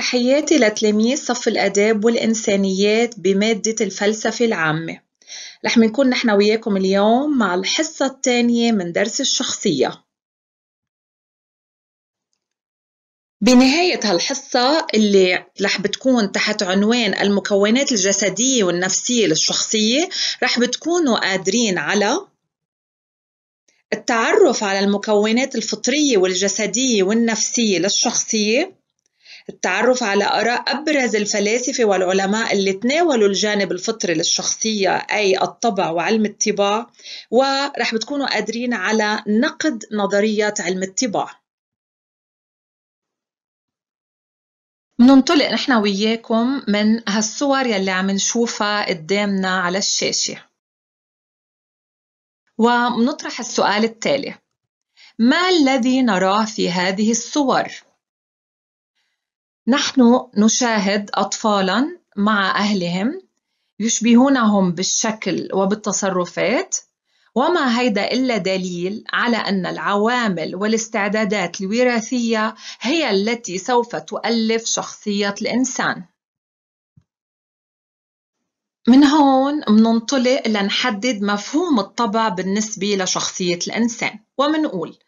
تحياتي لتلاميذ صف الآداب والإنسانيات بمادة الفلسفة العامة رح نكون نحن وياكم اليوم مع الحصة الثانية من درس الشخصية بنهاية هالحصة اللي رح بتكون تحت عنوان المكونات الجسدية والنفسية للشخصية رح بتكونوا قادرين على التعرف على المكونات الفطرية والجسدية والنفسية للشخصية التعرف على آراء أبرز الفلاسفة والعلماء اللي تناولوا الجانب الفطري للشخصية أي الطبع وعلم الطباع ورح بتكونوا قادرين على نقد نظريات علم الطباع مننطلق نحن وياكم من هالصور يلي عم نشوفها قدامنا على الشاشة ومنطرح السؤال التالي ما الذي نراه في هذه الصور؟ نحن نشاهد اطفالا مع اهلهم يشبهونهم بالشكل وبالتصرفات وما هيدا الا دليل على ان العوامل والاستعدادات الوراثيه هي التي سوف تؤلف شخصيه الانسان من هون مننطلق لنحدد مفهوم الطبع بالنسبة لشخصية الإنسان ومنقول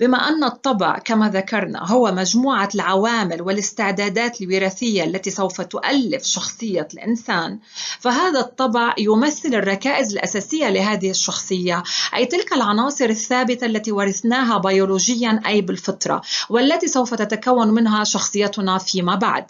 بما أن الطبع كما ذكرنا هو مجموعة العوامل والاستعدادات الوراثية التي سوف تؤلف شخصية الإنسان فهذا الطبع يمثل الركائز الأساسية لهذه الشخصية أي تلك العناصر الثابتة التي ورثناها بيولوجيا أي بالفطرة والتي سوف تتكون منها شخصيتنا فيما بعد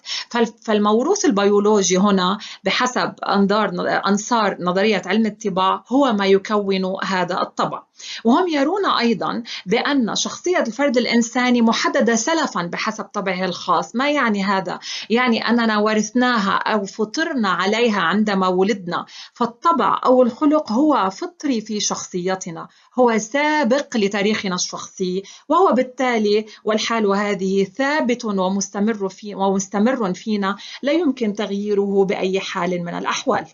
فالموروث البيولوجي هنا بحسب أنظار أنصار نظرية علم الطباع هو ما يكون هذا الطبع وهم يرون أيضا بأن شخص شخصية الفرد الإنساني محددة سلفا بحسب طبعه الخاص ما يعني هذا؟ يعني أننا ورثناها أو فطرنا عليها عندما ولدنا فالطبع أو الخلق هو فطري في شخصيتنا هو سابق لتاريخنا الشخصي وهو بالتالي والحال هذه ثابت ومستمر, في ومستمر فينا لا يمكن تغييره بأي حال من الأحوال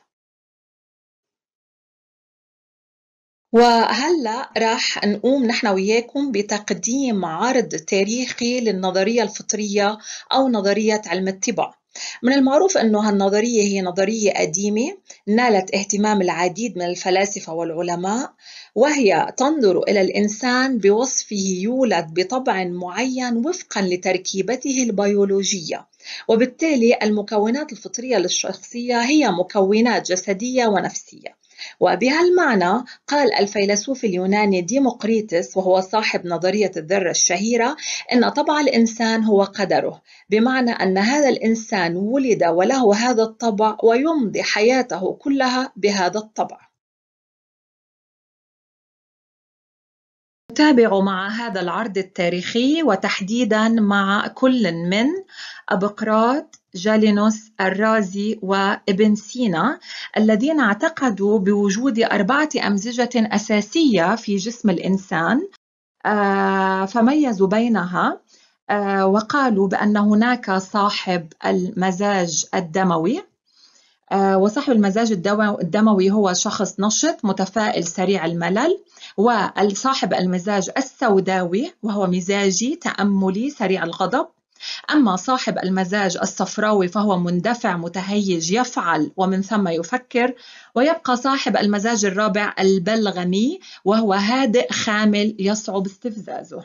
وهلا راح نقوم نحن وياكم بتقديم عرض تاريخي للنظرية الفطرية أو نظرية علم الطباع من المعروف أنه هالنظرية هي نظرية قديمة نالت اهتمام العديد من الفلاسفة والعلماء وهي تنظر إلى الإنسان بوصفه يولد بطبع معين وفقا لتركيبته البيولوجية وبالتالي المكونات الفطرية للشخصية هي مكونات جسدية ونفسية وبهالمعنى قال الفيلسوف اليوناني ديموقريتس وهو صاحب نظرية الذرة الشهيرة أن طبع الإنسان هو قدره بمعنى أن هذا الإنسان ولد وله هذا الطبع ويمضي حياته كلها بهذا الطبع نتابع مع هذا العرض التاريخي وتحديدا مع كل من أبقراط جالينوس الرازي وابن سينا الذين اعتقدوا بوجود أربعة أمزجة أساسية في جسم الإنسان آه، فميزوا بينها آه، وقالوا بأن هناك صاحب المزاج الدموي آه، وصاحب المزاج الدموي هو شخص نشط متفائل سريع الملل وصاحب المزاج السوداوي وهو مزاجي تأملي سريع الغضب أما صاحب المزاج الصفراوي فهو مندفع متهيج يفعل ومن ثم يفكر ويبقى صاحب المزاج الرابع البلغمي وهو هادئ خامل يصعب استفزازه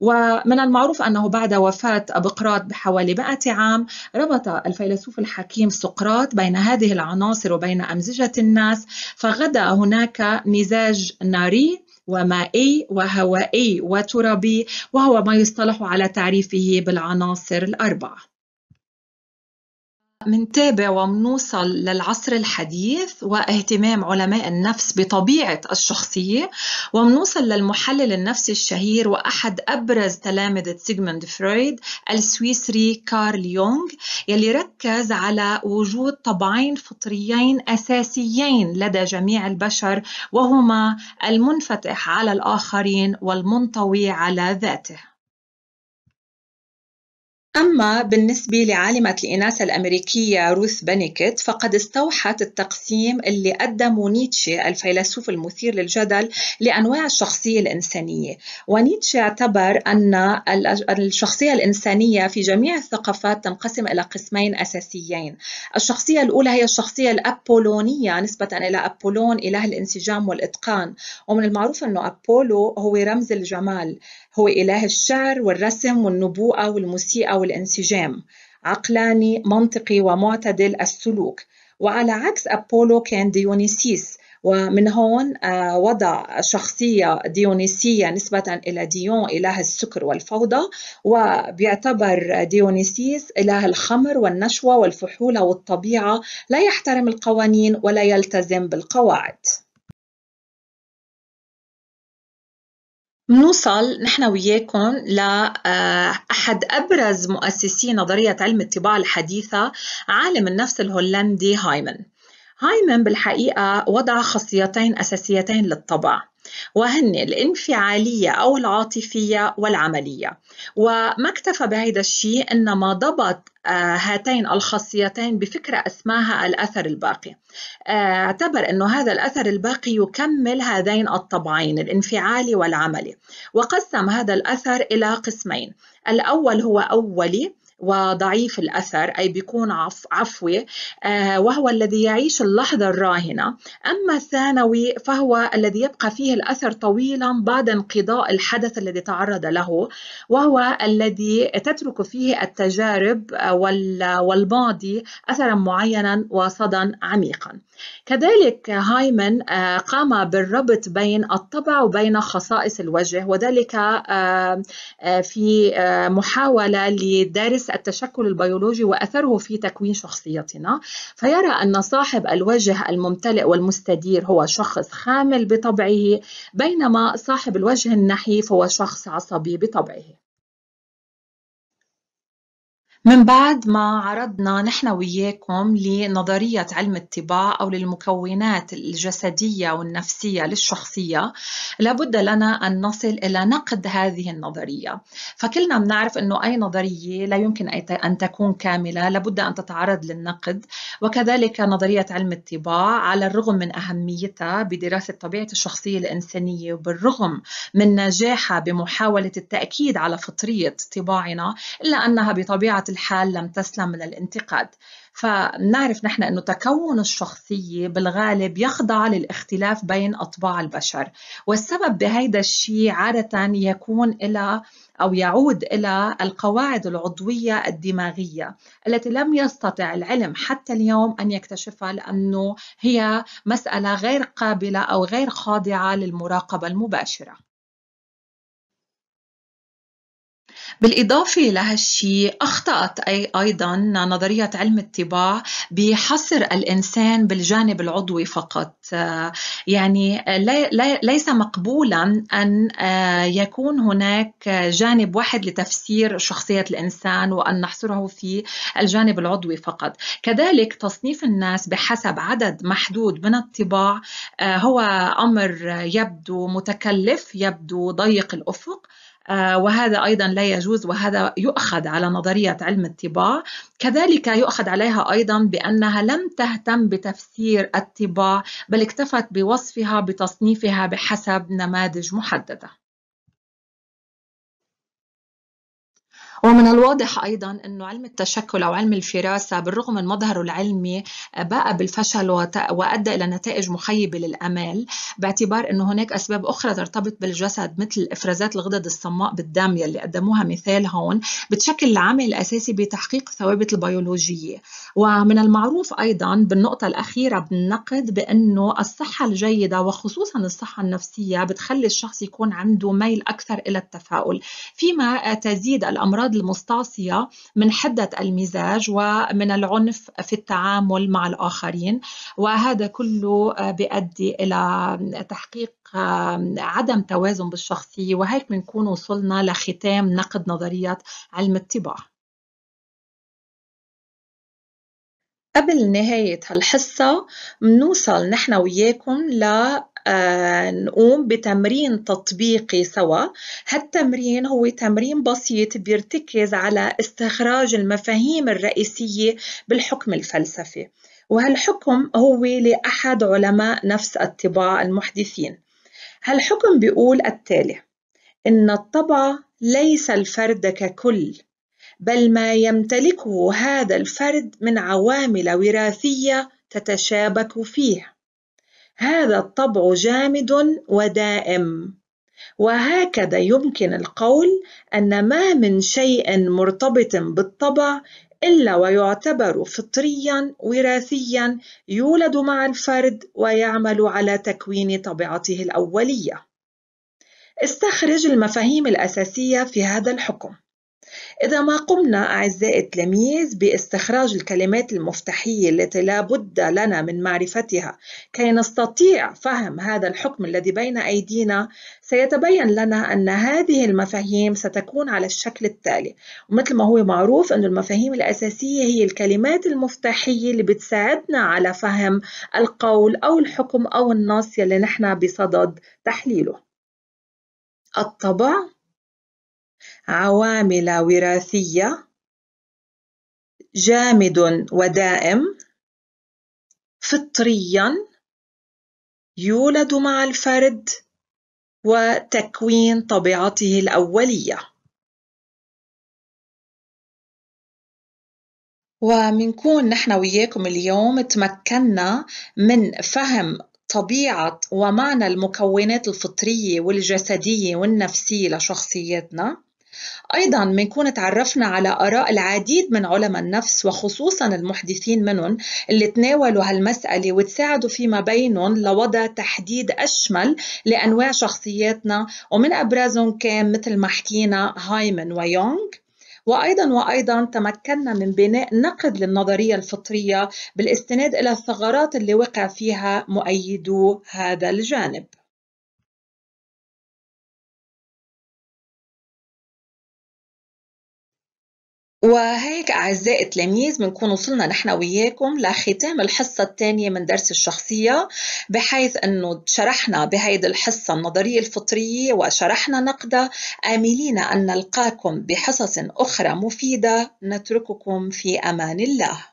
ومن المعروف أنه بعد وفاة أبقراط بحوالي 100 عام ربط الفيلسوف الحكيم سقراط بين هذه العناصر وبين أمزجة الناس فغدا هناك مزاج ناري ومائي وهوائي وترابي وهو ما يصطلح على تعريفه بالعناصر الأربعة منتابع ومنوصل للعصر الحديث واهتمام علماء النفس بطبيعة الشخصية ومنوصل للمحلل النفسي الشهير وأحد أبرز تلامذة سيغموند فرويد السويسري كارل يونغ يلي ركز على وجود طبعين فطريين أساسيين لدى جميع البشر وهما المنفتح على الآخرين والمنطوي على ذاته أما بالنسبة لعالمة الإناث الأمريكية روث بنيكت فقد استوحت التقسيم اللي قدمه نيتشه الفيلسوف المثير للجدل لأنواع الشخصية الإنسانية ونيتشه اعتبر أن الشخصية الإنسانية في جميع الثقافات تنقسم إلى قسمين أساسيين الشخصية الأولى هي الشخصية الأبولونية نسبة إلى أبولون إله الانسجام والإتقان ومن المعروف أنه أبولو هو رمز الجمال هو إله الشعر والرسم والنبوءة والموسيقى والانسجام عقلاني منطقي ومعتدل السلوك وعلى عكس أبولو كان ديونيسيس ومن هون آه، وضع شخصية ديونيسية نسبة إلى ديون إله السكر والفوضى وبيعتبر ديونيسيس إله الخمر والنشوة والفحولة والطبيعة لا يحترم القوانين ولا يلتزم بالقواعد نوصل نحن وياكم لأحد آه، أبرز مؤسسي نظرية علم الطباعة الحديثة عالم النفس الهولندي هايمن هايمن بالحقيقة وضع خاصيتين أساسيتين للطبع وهن الانفعالية أو العاطفية والعملية وما اكتفى بهذا الشيء إنما ضبط آه، هاتين الخاصيتين بفكرة أسماها الأثر الباقي آه، اعتبر أنه هذا الأثر الباقي يكمل هذين الطبعين الانفعالي والعملي وقسم هذا الأثر إلى قسمين الأول هو أولي وضعيف الأثر أي بيكون عف عفوي آه، وهو الذي يعيش اللحظة الراهنة أما الثانوي فهو الذي يبقى فيه الأثر طويلا بعد انقضاء الحدث الذي تعرض له وهو الذي تترك فيه التجارب آه، والماضي أثرا معينا وصدا عميقا كذلك هايمن آه، قام بالربط بين الطبع وبين خصائص الوجه وذلك في محاولة لدارس التشكل البيولوجي وأثره في تكوين شخصيتنا فيرى أن صاحب الوجه الممتلئ والمستدير هو شخص خامل بطبعه بينما صاحب الوجه النحيف هو شخص عصبي بطبعه من بعد ما عرضنا نحن وياكم لنظرية علم الطباع أو للمكونات الجسدية والنفسية للشخصية لابد لنا أن نصل إلى نقد هذه النظرية فكلنا بنعرف أنه أي نظرية لا يمكن أن تكون كاملة لابد أن تتعرض للنقد وكذلك نظرية علم الطباع على الرغم من أهميتها بدراسة طبيعة الشخصية الإنسانية وبالرغم من نجاحها بمحاولة التأكيد على فطرية طباعنا إلا أنها بطبيعة الحال لم تسلم من الانتقاد فنعرف نحن أنه تكون الشخصية بالغالب يخضع للاختلاف بين أطباع البشر والسبب بهيدا الشيء عادة يكون إلى أو يعود إلى القواعد العضوية الدماغية التي لم يستطع العلم حتى اليوم أن يكتشفها لأنه هي مسألة غير قابلة أو غير خاضعة للمراقبة المباشرة بالإضافة لهالشي أخطأت أي أيضا نظرية علم الطباع بحصر الإنسان بالجانب العضوي فقط آه، يعني ليس مقبولا أن آه، يكون هناك جانب واحد لتفسير شخصية الإنسان وأن نحصره في الجانب العضوي فقط كذلك تصنيف الناس بحسب عدد محدود من الطباع آه، هو أمر يبدو متكلف يبدو ضيق الأفق آه، وهذا أيضا لا يجوز وهذا يؤخذ على نظرية علم الطباع كذلك يؤخذ عليها أيضا بأنها لم تهتم بتفسير الطباع بل اكتفت بوصفها بتصنيفها بحسب نماذج محدده ومن الواضح أيضا أنه علم التشكل أو علم الفراسة بالرغم من مظهره العلمي بقى بالفشل وأدى إلى نتائج مخيبة للأمال باعتبار أنه هناك أسباب أخرى ترتبط بالجسد مثل إفرازات الغدد الصماء بالدم يلي قدموها مثال هون بتشكل العامل الأساسي بتحقيق الثوابت البيولوجية ومن المعروف أيضا بالنقطة الأخيرة بالنقد بأنه الصحة الجيدة وخصوصا الصحة النفسية بتخلي الشخص يكون عنده ميل أكثر إلى التفاؤل فيما تزيد الأمراض الأفراد المستعصية من حدة المزاج ومن العنف في التعامل مع الآخرين وهذا كله بيؤدي إلى تحقيق آه، عدم توازن بالشخصية وهيك بنكون وصلنا لختام نقد نظرية علم الطباع قبل نهاية هالحصة منوصل نحن وياكم ل آه، نقوم بتمرين تطبيقي سوا هالتمرين هو تمرين بسيط بيرتكز على استخراج المفاهيم الرئيسية بالحكم الفلسفي وهالحكم هو لأحد علماء نفس الطباع المحدثين هالحكم بيقول التالي إن الطبع ليس الفرد ككل بل ما يمتلكه هذا الفرد من عوامل وراثية تتشابك فيه هذا الطبع جامد ودائم وهكذا يمكن القول ان ما من شيء مرتبط بالطبع الا ويعتبر فطريا وراثيا يولد مع الفرد ويعمل على تكوين طبيعته الاوليه استخرج المفاهيم الاساسيه في هذا الحكم إذا ما قمنا أعزائي التلاميذ باستخراج الكلمات المفتاحية التي لا بد لنا من معرفتها كي نستطيع فهم هذا الحكم الذي بين أيدينا سيتبين لنا أن هذه المفاهيم ستكون على الشكل التالي ومثل ما هو معروف أن المفاهيم الأساسية هي الكلمات المفتاحية اللي بتساعدنا على فهم القول أو الحكم أو النص يلي نحن بصدد تحليله الطبع عوامل وراثية جامد ودائم فطريا يولد مع الفرد وتكوين طبيعته الأولية ومنكون نحن وياكم اليوم تمكنا من فهم طبيعة ومعنى المكونات الفطرية والجسدية والنفسية لشخصيتنا أيضا بنكون تعرفنا على آراء العديد من علماء النفس وخصوصا المحدثين منهم اللي تناولوا هالمسألة وتساعدوا فيما بينهم لوضع تحديد أشمل لأنواع شخصياتنا ومن أبرزهم كان مثل ما حكينا هايمن ويونغ وايضا وايضا تمكنا من بناء نقد للنظريه الفطريه بالاستناد الى الثغرات اللي وقع فيها مؤيدو هذا الجانب وهيك أعزائي التلاميذ بنكون وصلنا نحن وياكم لختام الحصة الثانية من درس الشخصية بحيث أنه شرحنا بهيدي الحصة النظرية الفطرية وشرحنا نقدها آملين أن نلقاكم بحصص أخرى مفيدة نترككم في أمان الله